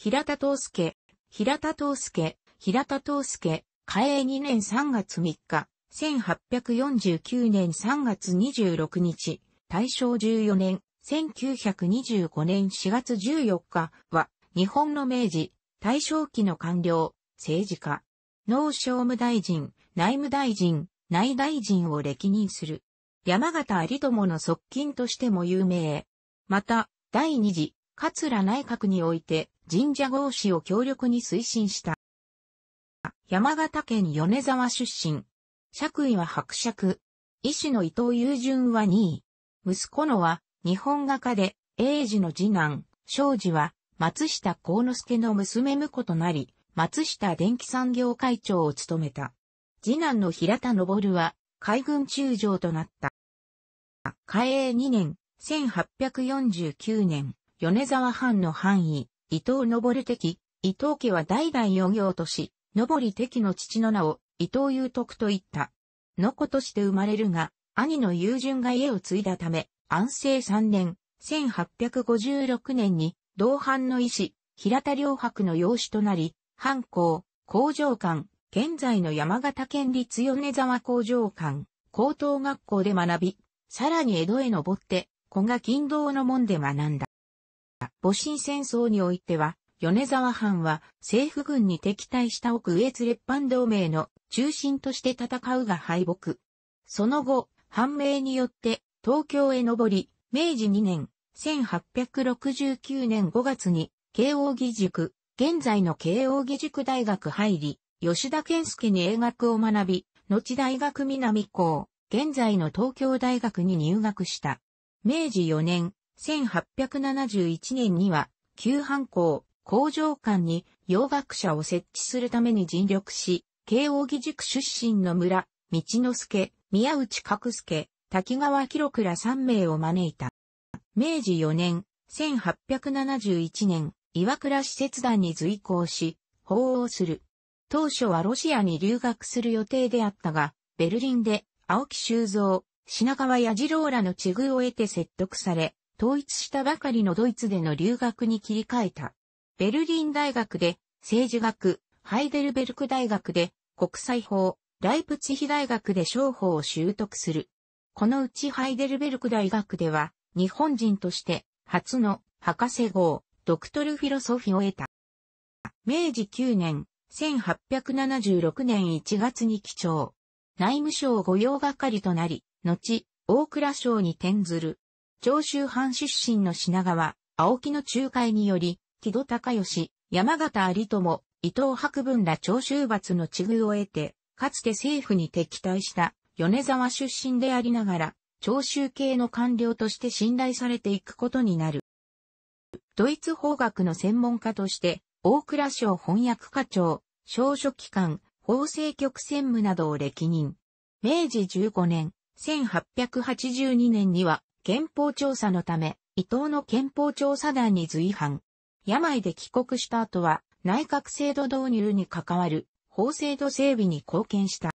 平田東介、平田東介、平田東介、嘉永2年3月3日、1849年3月26日、大正14年、1925年4月14日は、日本の明治、大正期の官僚、政治家、農商務大臣、内務大臣、内大臣を歴任する。山形有友の側近としても有名。また、第二次、桂内閣において、神社合祀を強力に推進した。山形県米沢出身。爵位は伯爵。医師の伊藤雄純は2位。息子のは日本画家で、英治の次男、庄司は松下幸之助の娘婿となり、松下電機産業会長を務めた。次男の平田昇は海軍中将となった。嘉永2年、1849年、米沢藩の範囲、伊藤昇的、伊藤家は代々余業とし、昇的の父の名を伊藤祐徳と言った。の子として生まれるが、兄の友順が家を継いだため、安政三年、1856年に、同藩の医師、平田良博の養子となり、藩校、工場館、現在の山形県立米沢工場館、高等学校で学び、さらに江戸へ登って、古賀金堂の門で学んだ。戊辰戦争においては、米沢藩は政府軍に敵対した奥越列藩同盟の中心として戦うが敗北。その後、判明によって東京へ上り、明治2年、1869年5月に慶応義塾、現在の慶応義塾大学入り、吉田健介に英学を学び、後大学南校、現在の東京大学に入学した。明治4年、1871年には、旧藩校、工場館に洋学者を設置するために尽力し、慶応義塾出身の村、道之助、宮内角助、滝川広倉3名を招いた。明治4年、1871年、岩倉使節団に随行し、法応する。当初はロシアに留学する予定であったが、ベルリンで青木修造、品川や二郎らの地遇を得て説得され、統一したばかりのドイツでの留学に切り替えた。ベルリン大学で政治学、ハイデルベルク大学で国際法、ライプツヒ大学で商法を習得する。このうちハイデルベルク大学では日本人として初の博士号、ドクトルフィロソフィを得た。明治9年、1876年1月に基調。内務省御用係となり、後、大蔵省に転ずる。長州藩出身の品川、青木の仲介により、木戸高義、山形有友、伊藤博文ら長州罰の地遇を得て、かつて政府に敵対した米沢出身でありながら、長州系の官僚として信頼されていくことになる。ドイツ法学の専門家として、大倉省翻訳課長、少書機関、法制局専務などを歴任。明治15年、1882年には憲法調査のため、伊藤の憲法調査団に随伴。病で帰国した後は、内閣制度導入に関わる法制度整備に貢献した。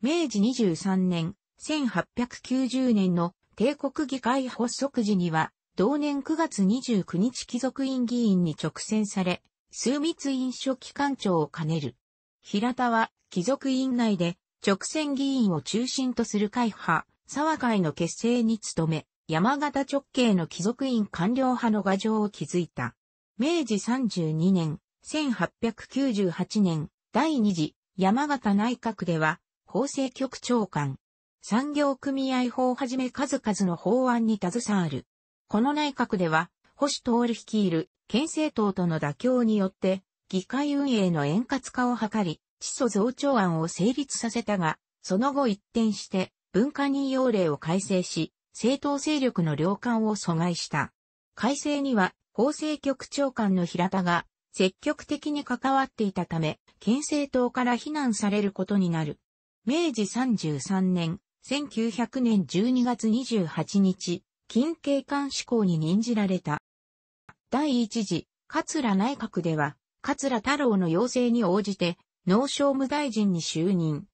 明治23年、1890年の帝国議会発足時には、同年9月29日貴族院議員に直選され、枢密院書記官長を兼ねる。平田は貴族院内で直選議員を中心とする会派、沢会の結成に努め、山形直系の貴族院官僚派の画城を築いた。明治32年、1898年、第二次山形内閣では、法制局長官、産業組合法をはじめ数々の法案に携わる。この内閣では、保守通る率いる県政党との妥協によって、議会運営の円滑化を図り、地租増長案を成立させたが、その後一転して、文化任用令を改正し、政党勢力の領管を阻害した。改正には、法制局長官の平田が積極的に関わっていたため、県政党から非難されることになる。明治33年、1900年12月28日、近景官志向に任じられた。第一次、桂内閣では、桂太郎の要請に応じて、農商務大臣に就任。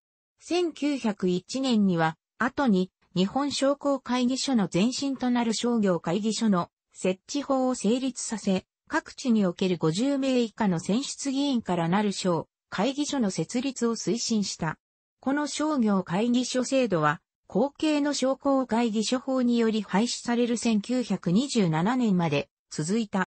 1901年には、後に、日本商工会議所の前身となる商業会議所の設置法を成立させ、各地における50名以下の選出議員からなる省、会議所の設立を推進した。この商業会議所制度は、後継の商工会議所法により廃止される1927年まで続いた。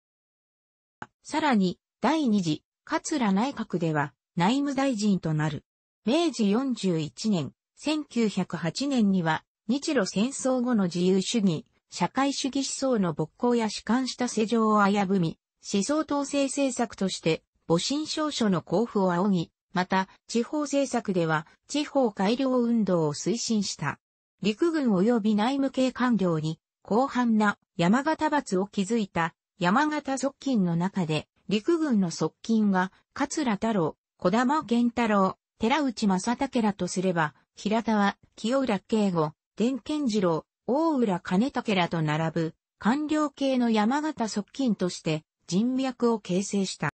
さらに、第二次、桂内閣では内務大臣となる。明治41年、1908年には日露戦争後の自由主義、社会主義思想の勃興や主観した世情を危ぶみ、思想統制政策として母親証書の交付を仰ぎ、また地方政策では地方改良運動を推進した。陸軍及び内務系官僚に広範な山形罰を築いた山形側近の中で陸軍の側近が桂太郎、小玉源太郎、寺内正武らとすれば平田は、清浦慶吾、伝健次郎、大浦兼武らと並ぶ、官僚系の山形側近として人脈を形成した。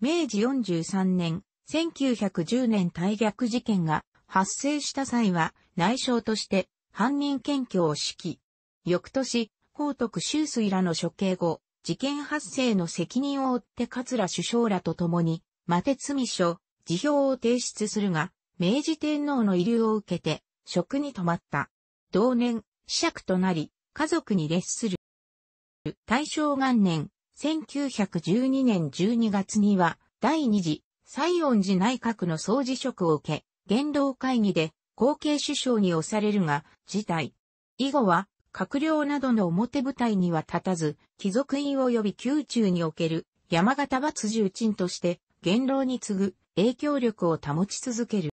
明治43年、1910年大逆事件が発生した際は内省として犯人検挙を指揮。翌年、高徳修水らの処刑後、事件発生の責任を負って桂首相らと共に、待て罪書、辞表を提出するが、明治天皇の遺留を受けて、職に止まった。同年、子爵となり、家族に列する。大正元年、1912年12月には、第二次、西恩寺内閣の総辞職を受け、元老会議で後継首相に押されるが、事態。以後は、閣僚などの表舞台には立たず、貴族院及び宮中における山形抜重鎮として、元老に次ぐ影響力を保ち続ける。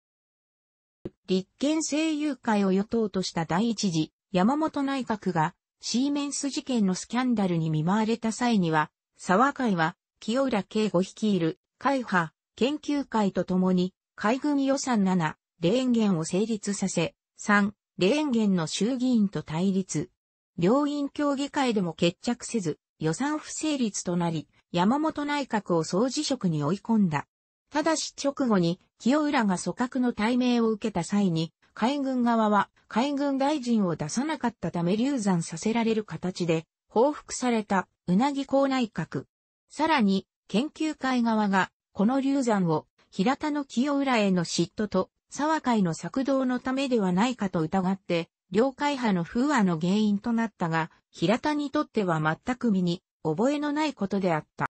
立憲政友会を与党とした第一次山本内閣がシーメンス事件のスキャンダルに見舞われた際には、沢会は清浦慶吾率いる会派研究会とともに海軍予算7、レンゲンを成立させ、3、レンゲンの衆議院と対立。両院協議会でも決着せず、予算不成立となり、山本内閣を総辞職に追い込んだ。ただし直後に清浦が組閣の対面を受けた際に、海軍側は海軍大臣を出さなかったため流産させられる形で報復されたうなぎ校内閣。さらに研究会側がこの流産を平田の清浦への嫉妬と沢海の策動のためではないかと疑って、領海派の風和の原因となったが、平田にとっては全く身に覚えのないことであった。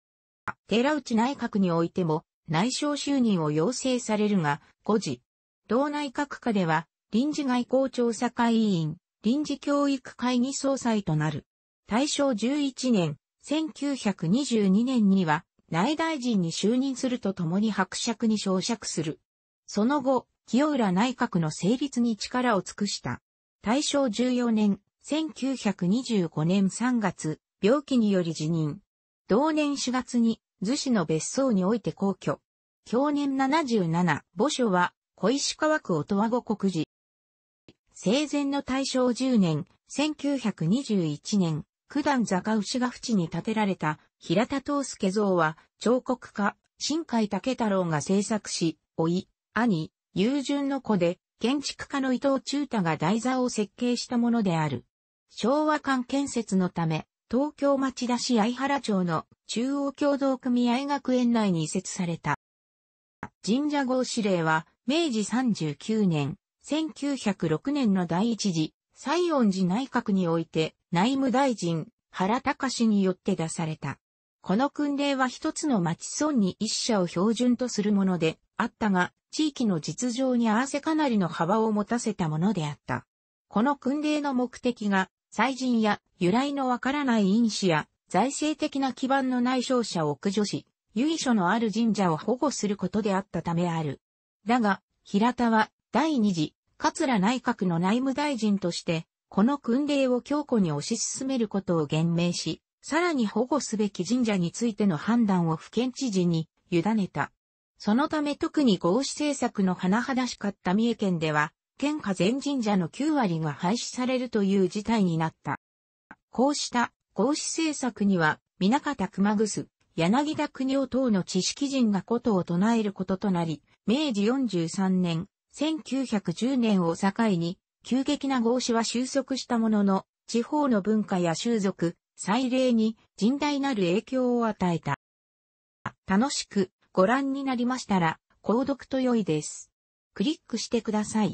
寺内内閣においても、内省就任を要請されるが、5時、同内閣下では、臨時外交調査会委員、臨時教育会議総裁となる。大正11年、1922年には、内大臣に就任するとともに伯爵に昇爵する。その後、清浦内閣の成立に力を尽くした。大正14年、1925年3月、病気により辞任。同年4月に逗子の別荘において皇居。享年77、墓所は、小石川区音羽後国寺。生前の大正10年、1921年、九段坂牛ヶ淵に建てられた平田東介像は、彫刻家、新海武太郎が制作し、い、兄、友人の子で、建築家の伊藤忠太が台座を設計したものである。昭和館建設のため、東京町田市相原町の中央共同組合学園内に移設された。神社号指令は、明治39年、1906年の第一次、西恩寺内閣において、内務大臣、原隆によって出された。この訓令は一つの町村に一社を標準とするものであったが、地域の実情に合わせかなりの幅を持たせたものであった。この訓令の目的が、祭神や由来のわからない因子や財政的な基盤のない商社を駆除し、由緒のある神社を保護することであったためある。だが、平田は第二次、桂内閣の内務大臣として、この訓令を強固に推し進めることを言明し、さらに保護すべき神社についての判断を府県知事に委ねた。そのため特に合資政策の甚だしかった三重県では、県下全神社の9割が廃止されるという事態になった。こうした合資政策には、皆方熊楠、柳田国夫等の知識人がことを唱えることとなり、明治43年、1910年を境に、急激な合資は収束したものの、地方の文化や習俗、祭礼に甚大なる影響を与えた。楽しくご覧になりましたら、購読と良いです。クリックしてください。